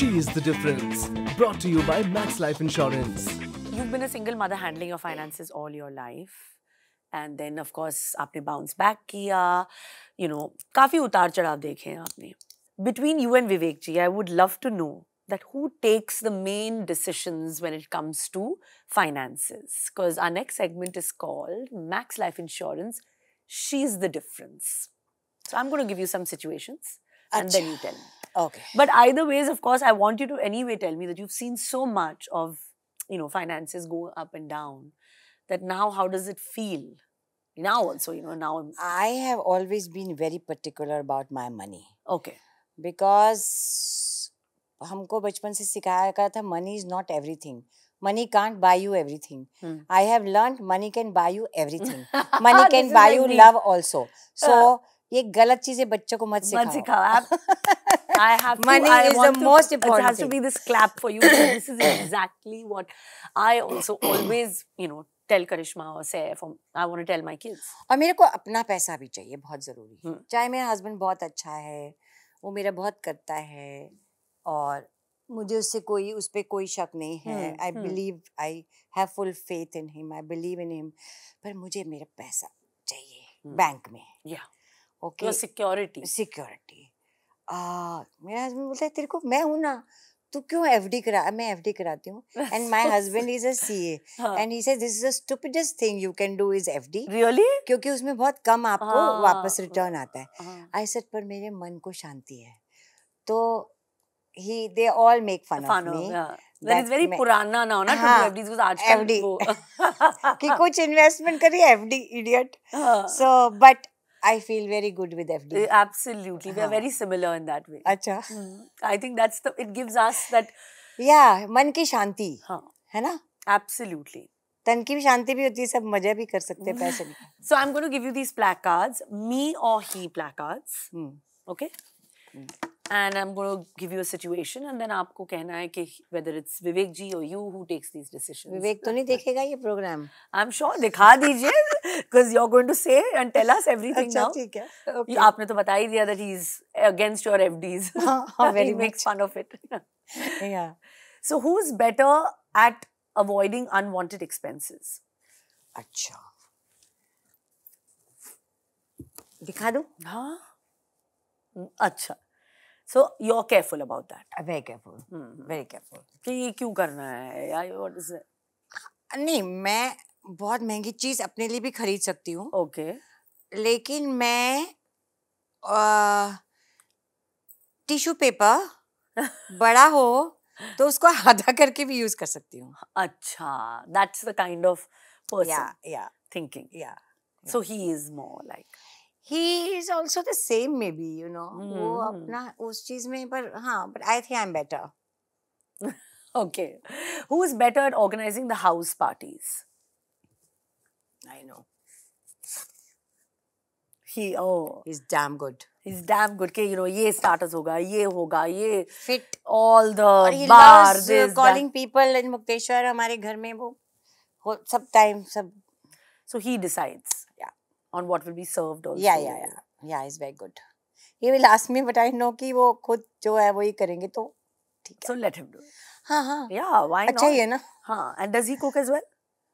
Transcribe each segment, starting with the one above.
She is the difference. Brought to you by Max Life Insurance. You've been a single mother handling your finances all your life. and then of course, आपने bounce back किया you know, काफ़ी उतार चढ़ाव देखे you आपने Vivek you I would love to know that who takes the main decisions when it comes to finances. Because our next segment is called Max Life Insurance She's the Difference. So I'm going to give you some situations and then you tell me. Okay. But either ways, of course, I want you to anyway tell me that you've seen so much of, you know, finances go up and down that now how does it feel? Now also, you know, now I'm... I have always been very particular about my money. Okay. Because हमको बचपन से सिखाया गया tha, money is not everything. money can't buy you everything. Hmm. I have learned money can buy you everything. money can buy you love also. Uh, so ये गलत चीजें बच्चों को मत सिखाओ I have money to, I is the to, most important. It has thing. to be this clap for you. this is exactly what I also always, you know, tell Karishma or tell Karishma और Saif I want tell my kids और मेरे को अपना पैसा भी चाहिए बहुत ज़रूरी है हम्म। चाहे मेरा हस्बैंड बहुत अच्छा है वो मेरा बहुत करता है और मुझे उससे कोई उस पर कोई शक नहीं है I believe I have full faith in him I believe in him पर मुझे मेरा पैसा चाहिए बैंक हम्म। में या ओके सिक्योरिटी सिक्योरिटी आ, मेरा हस्बैंड बोलता है तेरे को मैं हूँ ना तू क्यों एफ डी करा मैं एफ डी कराती हूँ and my husband is a CA and he this is the thing you can do is F D really क्योंकि उसमें बहुत कम आपको हाँ, वापस रिटर्न आता है आई हाँ। सेट पर मेरे मन को शांति है तो he they all make fun of me That is very हाँ, कुछ इन्वेस्टमेंट करिए FD idiot so but I feel very good with FD. Absolutely, we are very similar in that way. अच्छा. I think that's the it gives us that. Yeah, मन की शांति. हाँ. है ना? Absolutely. तन की भी शांति भी होती है सब मजा भी कर सकते हैं पैसे नहीं so I am going to give you these placards me और he plaque okay and I'm going to give you a situation and then आपको कहना है कि whether it's Vivek ji or you who takes these decisions. विवेक तो नहीं देखेगा ये program. I'm sure दिखा दीजिए because you're going to say and tell us everything अच्छा, now. ठीक है. Okay. आपने तो बता ही दिया that he's against your FDs. हाँ, हाँ, very he much. makes fun of it. yeah. So who's better at avoiding unwanted expenses? अच्छा. दिखा दूँ? हाँ. अच्छा. So you are careful about that very careful very careful कि ये क्यों करना है आई व्हाट इज नहीं मैं बहुत महंगी चीज अपने लिए भी खरीद सकती हूँ ओके okay. लेकिन मैं टिश्यू पेपर बड़ा हो तो उसको आधा करके भी यूज कर सकती हूँ अच्छा that's the kind of person या थिंकिंग या so he is more like he is also the same maybe you know mm. वो अपना उस चीज में पर हाँ but I think I'm better okay who is better at organizing the house parties I know he oh he's damn good he's damn good के you know ये starters होगा ये होगा ये fit all the और he bar, loves this, calling that. people in Mukteshwar हमारे घर में वो सब टाइम सब so he decides on what will be served also. Yeah, yeah, yeah. Yeah, it's very good. He will ask me, but I know that he will जो So let him do it. Yeah, why not? अच्छा ही है ना. हाँ. And does he cook as well?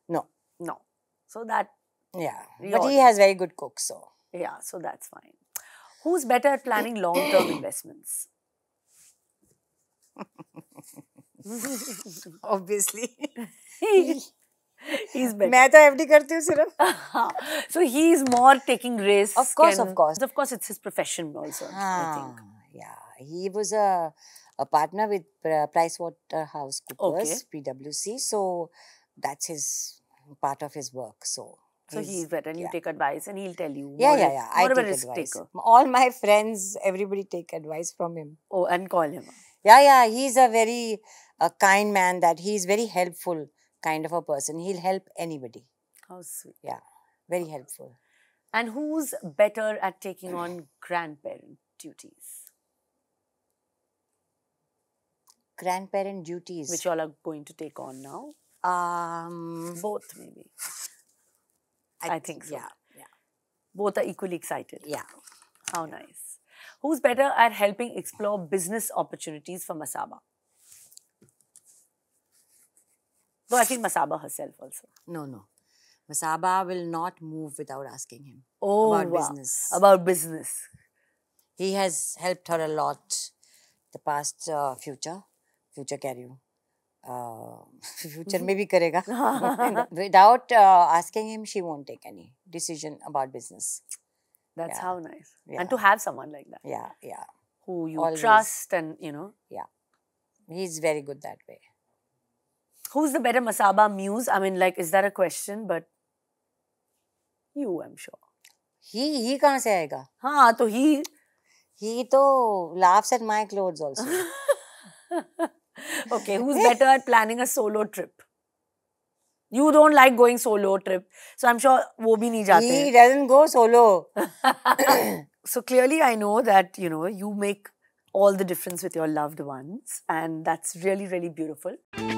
No. No. So that. Yeah. But he has very good cook, so. Yeah, so that's fine. Who's better at planning long-term investments? Obviously. he's better. I तो FD करती So he is more taking risks. Of course, of course. Of course, it's his profession also. Ah, I think. Yeah, he was a, a partner with PricewaterhouseCoopers, okay. PwC. So that's his part of his work. So. So he's, he's better and yeah. you take advice and he'll tell you. Yeah, more, yeah, yeah. More I of a risk advice. taker. All my friends, everybody take advice from him. Oh, and call him. Yeah, yeah. He's a very a kind man that he's very helpful kind of a person. He'll help anybody. How sweet. Yeah, very helpful. And who's better at taking on grandparent duties? Grandparent duties. Which all are going to take on now? Um, Both, maybe. I, I think so. Yeah, yeah. Both are equally excited. Yeah. How yeah. nice. Who's better at helping explore business opportunities for Masaba? Though I think Masaba herself also. No, no. Masaba will not move without asking him oh, about wow. business. About business. He has helped her a lot. The past, uh, future, future career. Uh, future mm-hmm. maybe karega. without uh, asking him, she won't take any decision about business. That's yeah. how nice. Yeah. And to have someone like that. Yeah, yeah. Who you Always. trust and, you know. Yeah. He's very good that way. Who's the better Masaba muse? I mean, like, is that a question? But you, I'm sure. He, he कहाँ से आएगा? हाँ, तो he. He तो laughs at my clothes also. okay, who's better at planning a solo trip? You don't like going solo trip, so I'm sure वो भी नहीं जाते. He doesn't go solo. so clearly, I know that you know you make all the difference with your loved ones, and that's really really beautiful.